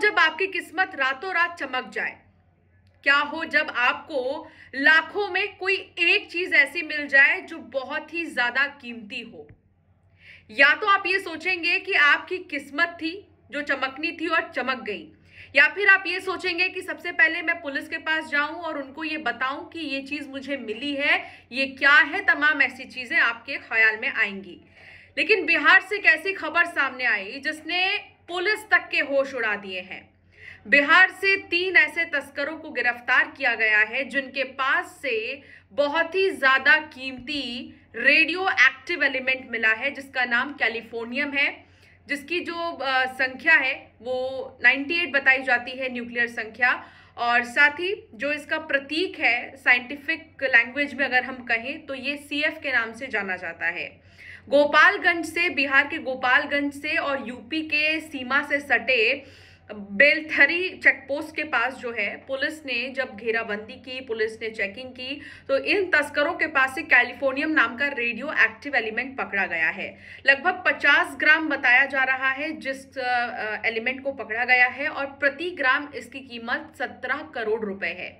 जब आपकी किस्मत रातों रात चमक जाए क्या हो जब आपको लाखों में कोई एक चीज ऐसी मिल जाए जो बहुत ही ज्यादा कीमती हो या तो आप ये सोचेंगे कि आपकी किस्मत थी जो चमकनी थी और चमक गई या फिर आप ये सोचेंगे कि सबसे पहले मैं पुलिस के पास जाऊं और उनको ये बताऊं कि ये चीज मुझे मिली है ये क्या है तमाम ऐसी चीजें आपके ख्याल में आएंगी लेकिन बिहार से कैसी खबर सामने आई जिसने पुलिस तक के होश उड़ा दिए हैं बिहार से तीन ऐसे तस्करों को गिरफ्तार किया गया है जिनके पास से बहुत ही ज्यादा कीमती रेडियो एक्टिव एलिमेंट मिला है जिसका नाम कैलिफोर्नियम है जिसकी जो संख्या है वो 98 बताई जाती है न्यूक्लियर संख्या और साथ ही जो इसका प्रतीक है साइंटिफिक लैंग्वेज में अगर हम कहें तो ये सी के नाम से जाना जाता है गोपालगंज से बिहार के गोपालगंज से और यूपी के सीमा से सटे बेलथरी चेकपोस्ट के पास जो है पुलिस ने जब घेराबंदी की पुलिस ने चेकिंग की तो इन तस्करों के पास से कैलिफोर्नियम नाम का रेडियो एक्टिव एलिमेंट पकड़ा गया है लगभग 50 ग्राम बताया जा रहा है जिस एलिमेंट को पकड़ा गया है और प्रति ग्राम इसकी कीमत 17 करोड़ रुपए है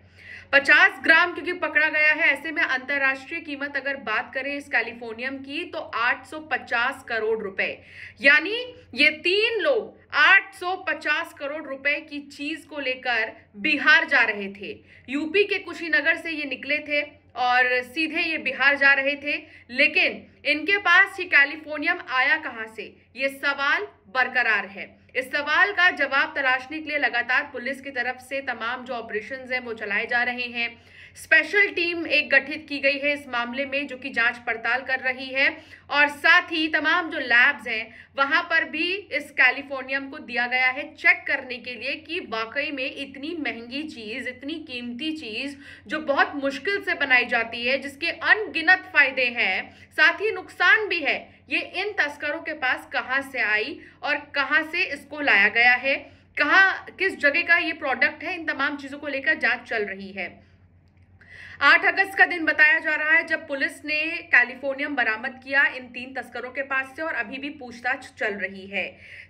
पचास ग्राम क्योंकि पकड़ा गया है ऐसे में अंतरराष्ट्रीय कीमत अगर बात करें इस कैलिफोर्नियम की तो 850 करोड़ रुपए यानी ये तीन लोग 850 करोड़ रुपए की चीज को लेकर बिहार जा रहे थे यूपी के कुशीनगर से ये निकले थे और सीधे ये बिहार जा रहे थे लेकिन इनके पास ही कैलिफोर्नियम आया कहाँ से ये सवाल बरकरार है इस सवाल का जवाब तलाशने के लिए लगातार पुलिस की तरफ से तमाम जो ऑपरेशन हैं वो चलाए जा रहे हैं स्पेशल टीम एक गठित की गई है इस मामले में जो कि जांच पड़ताल कर रही है और साथ ही तमाम जो लैब्स हैं वहां पर भी इस कैलिफोर्नियम को दिया गया है चेक करने के लिए कि वाकई में इतनी महंगी चीज़ इतनी कीमती चीज़ जो बहुत मुश्किल से बनाई जाती है जिसके अनगिनत फायदे हैं साथ ही नुकसान भी है ये इन तस्करों के पास कहाँ से आई और कहाँ से इसको लाया गया है कहाँ किस जगह का ये प्रोडक्ट है इन तमाम चीज़ों को लेकर जांच चल रही है आठ अगस्त का दिन बताया जा रहा है जब पुलिस ने कैलिफोर्नियम बरामद किया इन तीन तस्करों के पास से और अभी भी पूछताछ चल रही है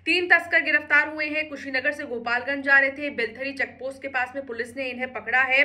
तीन तस्कर गिरफ्तार हुए हैं कुशीनगर से गोपालगंज जा रहे थे बिलथरी चेकपोस्ट के पास में पुलिस ने इन्हें पकड़ा है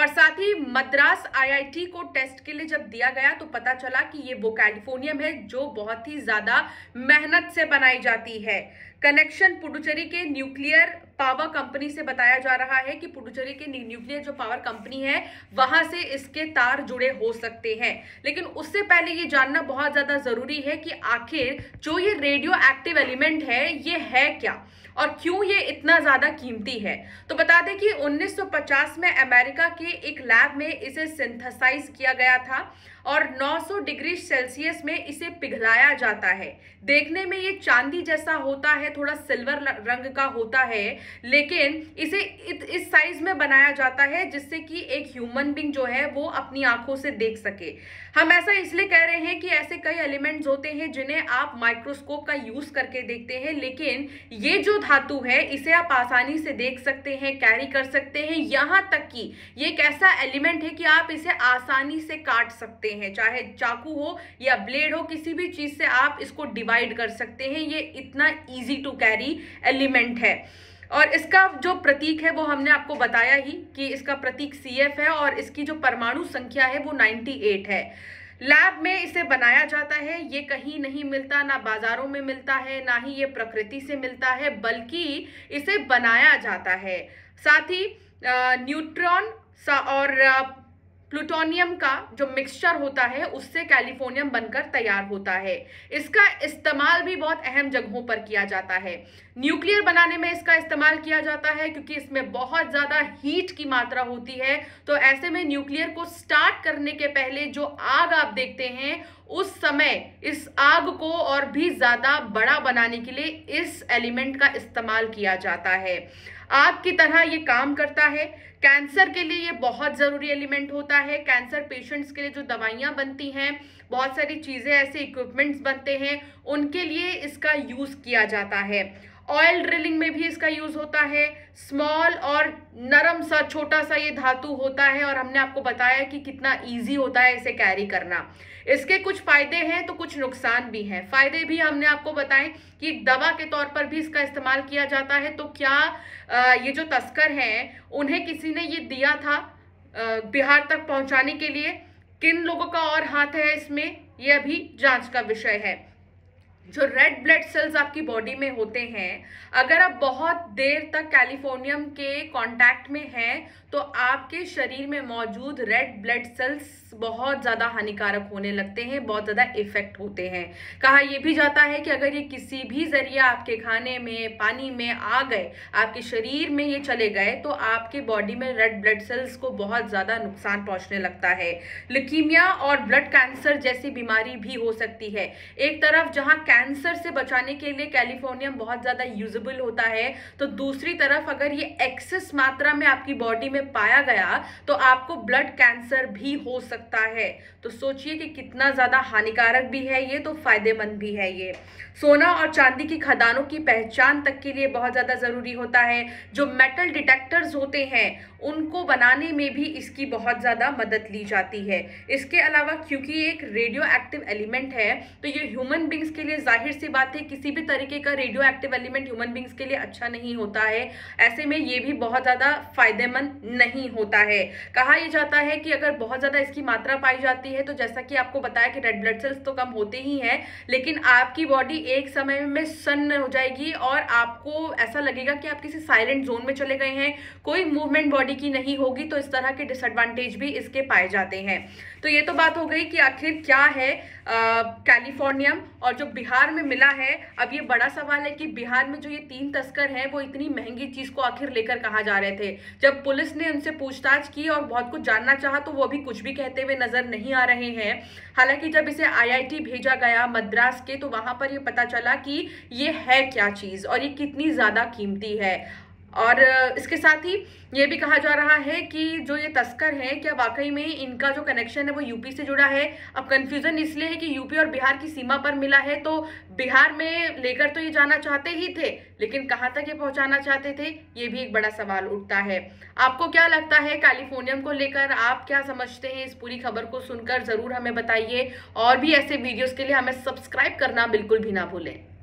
और साथ ही मद्रास आईआईटी को टेस्ट के लिए जब दिया गया तो पता चला कि ये वो कैलिफोर्नियम है जो बहुत ही ज्यादा मेहनत से बनाई जाती है कनेक्शन पुडुचेरी के न्यूक्लियर पावर कंपनी से बताया जा रहा है कि पुडुचेरी के न्यूक्लियर जो पावर कंपनी है वहां से इसके तार जुड़े हो सकते हैं लेकिन उससे पहले ये जानना बहुत ज़्यादा ज़रूरी है कि आखिर जो ये रेडियो एक्टिव एलिमेंट है ये है क्या और क्यों ये इतना ज़्यादा कीमती है तो बता दें कि 1950 में अमेरिका के एक लैब में इसे सिंथेसाइज किया गया था और 900 डिग्री सेल्सियस में इसे पिघलाया जाता है देखने में ये चांदी जैसा होता है है थोड़ा सिल्वर रंग का होता है लेकिन इसे इत, इस साइज में बनाया जाता है जिससे कि एक ह्यूमन बींग जो है वो अपनी आंखों से देख सके हम ऐसा इसलिए कह रहे हैं कि ऐसे कई एलिमेंट्स होते हैं जिन्हें आप माइक्रोस्कोप का यूज करके देखते हैं लेकिन ये जो धातु है इसे आप आसानी से देख सकते हैं कैरी कर सकते हैं यहां तक कि ये एक ऐसा एलिमेंट है कि आप इसे आसानी से काट सकते हैं चाहे चाकू हो या ब्लेड हो किसी भी चीज से आप इसको डिवाइड कर सकते हैं ये इतना easy easy to carry element है और इसका जो प्रतीक है वो हमने आपको बताया ही कि इसका प्रतीक सी एफ है और इसकी जो परमाणु संख्या है वो 98 है लैब में इसे बनाया जाता है ये कहीं नहीं मिलता ना बाजारों में मिलता है ना ही ये प्रकृति से मिलता है बल्कि इसे बनाया जाता है साथ ही न्यूट्रॉन सा और प्लूटोनियम का जो मिक्सचर होता है उससे कैलिफोर्नियम बनकर तैयार होता है इसका इस्तेमाल भी बहुत अहम जगहों पर किया जाता है न्यूक्लियर बनाने में इसका इस्तेमाल किया जाता है क्योंकि इसमें बहुत ज़्यादा हीट की मात्रा होती है तो ऐसे में न्यूक्लियर को स्टार्ट करने के पहले जो आग आप देखते हैं उस समय इस आग को और भी ज़्यादा बड़ा बनाने के लिए इस एलिमेंट का इस्तेमाल किया जाता है आग की तरह ये काम करता है कैंसर के लिए ये बहुत ज़रूरी एलिमेंट होता है कैंसर पेशेंट्स के लिए जो दवाइयाँ बनती हैं बहुत सारी चीज़ें ऐसे इक्विपमेंट्स बनते हैं उनके लिए इसका यूज़ किया जाता है ऑयल ड्रिलिंग में भी इसका यूज होता है स्मॉल और नरम सा छोटा सा ये धातु होता है और हमने आपको बताया कि कितना इजी होता है इसे कैरी करना इसके कुछ फायदे हैं तो कुछ नुकसान भी हैं फायदे भी हमने आपको बताए कि दवा के तौर पर भी इसका इस्तेमाल किया जाता है तो क्या ये जो तस्कर हैं उन्हें किसी ने ये दिया था बिहार तक पहुंचाने के लिए किन लोगों का और हाथ है इसमें यह अभी जांच का विषय है जो रेड ब्लड सेल्स आपकी बॉडी में होते हैं अगर आप बहुत देर तक कैलिफोर्नियम के कांटेक्ट में हैं तो आपके शरीर में मौजूद रेड ब्लड सेल्स बहुत ज़्यादा हानिकारक होने लगते हैं बहुत ज़्यादा इफेक्ट होते हैं कहा यह भी जाता है कि अगर ये किसी भी ज़रिए आपके खाने में पानी में आ गए आपके शरीर में ये चले गए तो आपके बॉडी में रेड ब्लड सेल्स को बहुत ज़्यादा नुकसान पहुँचने लगता है लिकीमिया और ब्लड कैंसर जैसी बीमारी भी हो सकती है एक तरफ जहाँ कैंसर से बचाने के लिए कैलिफोर्नियम बहुत ज़्यादा यूजबल होता है तो दूसरी तरफ अगर ये एक्सेस मात्रा में आपकी बॉडी में में पाया गया तो आपको ब्लड कैंसर भी हो सकता है तो सोचिए कि कितना ज़्यादा हानिकारक भी है ये तो फ़ायदेमंद भी है ये सोना और चांदी की खदानों की पहचान तक के लिए बहुत ज़्यादा ज़रूरी होता है जो मेटल डिटेक्टर्स होते हैं उनको बनाने में भी इसकी बहुत ज़्यादा मदद ली जाती है इसके अलावा क्योंकि एक रेडियो एक्टिव एलिमेंट है तो ये ह्यूमन बींग्स के लिए जाहिर सी बात है किसी भी तरीके का radioactive element human beings के लिए अच्छा नहीं होता है ऐसे में ये भी बहुत ज़्यादा फ़ायदेमंद नहीं होता है कहा यह जाता है कि अगर बहुत ज़्यादा इसकी मात्रा पाई जाती है तो जैसा कि आपको बताया कि रेड ब्लड सेल्स तो कम होते ही हैं लेकिन आपकी बॉडी एक समय में सन्न हो जाएगी और आपको ऐसा लगेगा कि आप किसी साइलेंट जोन में चले गए हैं कोई मूवमेंट बॉडी की नहीं होगी तो इस तरह के डिसएडवांटेज भी इसके पाए जाते हैं तो ये तो बात हो गई कि आखिर क्या है कैलिफोर्नियम और जो बिहार में मिला है अब ये बड़ा सवाल है कि बिहार में जो ये तीन तस्कर हैं वो इतनी महंगी चीज़ को आखिर लेकर कहा जा रहे थे जब पुलिस ने उनसे पूछताछ की और बहुत कुछ जानना चाहा तो वो अभी कुछ भी कहते हुए नजर नहीं आ रहे हैं हालांकि जब इसे आईआईटी भेजा गया मद्रास के तो वहां पर ये पता चला कि ये है क्या चीज़ और ये कितनी ज़्यादा कीमती है और इसके साथ ही ये भी कहा जा रहा है कि जो ये तस्कर है क्या वाकई में इनका जो कनेक्शन है वो यूपी से जुड़ा है अब कन्फ्यूजन इसलिए है कि यूपी और बिहार की सीमा पर मिला है तो बिहार में लेकर तो ये जाना चाहते ही थे लेकिन कहाँ तक ये पहुँचाना चाहते थे ये भी एक बड़ा सवाल उठता है आपको क्या लगता है कैलिफोर्नियम को लेकर आप क्या समझते हैं इस पूरी खबर को सुनकर ज़रूर हमें बताइए और भी ऐसे वीडियोज़ के लिए हमें सब्सक्राइब करना बिल्कुल भी ना भूलें